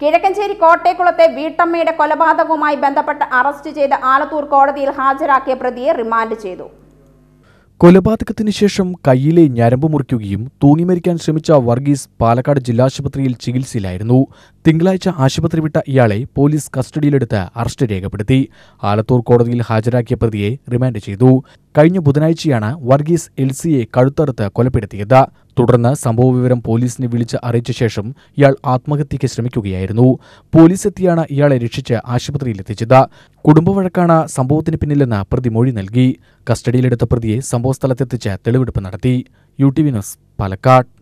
കിഴക്കഞ്ചേരി കോട്ടയക്കുളത്തെ വീട്ടമ്മയുടെ കൊലപാതകവുമായി ബന്ധപ്പെട്ട് അറസ്റ്റ് ചെയ്ത ആലത്തൂർ കോടതിയിൽ ഹാജരാക്കിയ പ്രതിയെ റിമാൻഡ് ചെയ്തു കൊലപാതകത്തിന് ശേഷം കയ്യിലെ ഞരമ്പ് മുറിക്കുകയും തൂങ്ങിമരിക്കാൻ ശ്രമിച്ച വർഗീസ് പാലക്കാട് ജില്ലാശുപത്രിയിൽ ചികിത്സയിലായിരുന്നു തിങ്കളാഴ്ച ആശുപത്രി വിട്ട ഇയാളെ പോലീസ് കസ്റ്റഡിയിലെടുത്ത് അറസ്റ്റ് രേഖപ്പെടുത്തി ആലത്തൂർ കോടതിയിൽ ഹാജരാക്കിയ പ്രതിയെ റിമാൻഡ് ചെയ്തു കഴിഞ്ഞ ബുധനാഴ്ചയാണ് വർഗീസ് എൽസിയെ കഴുത്തറുത്ത് കൊലപ്പെടുത്തിയത് തുടർന്ന് സംഭവവിവരം പോലീസിനെ വിളിച്ച് അറിയിച്ച ശേഷം ഇയാൾ ആത്മഹത്യയ്ക്ക് ശ്രമിക്കുകയായിരുന്നു പോലീസ് എത്തിയാണ് ഇയാളെ രക്ഷിച്ച് ആശുപത്രിയിലെത്തിച്ചത് കുടുംബവഴക്കാണ് സംഭവത്തിന് പിന്നിലെന്ന് പ്രതി മൊഴി നൽകി കസ്റ്റഡിയിലെടുത്ത പ്രതിയെ സംഭവസ്ഥലത്തെത്തിച്ച് തെളിവെടുപ്പ് നടത്തി U T V news Palakkad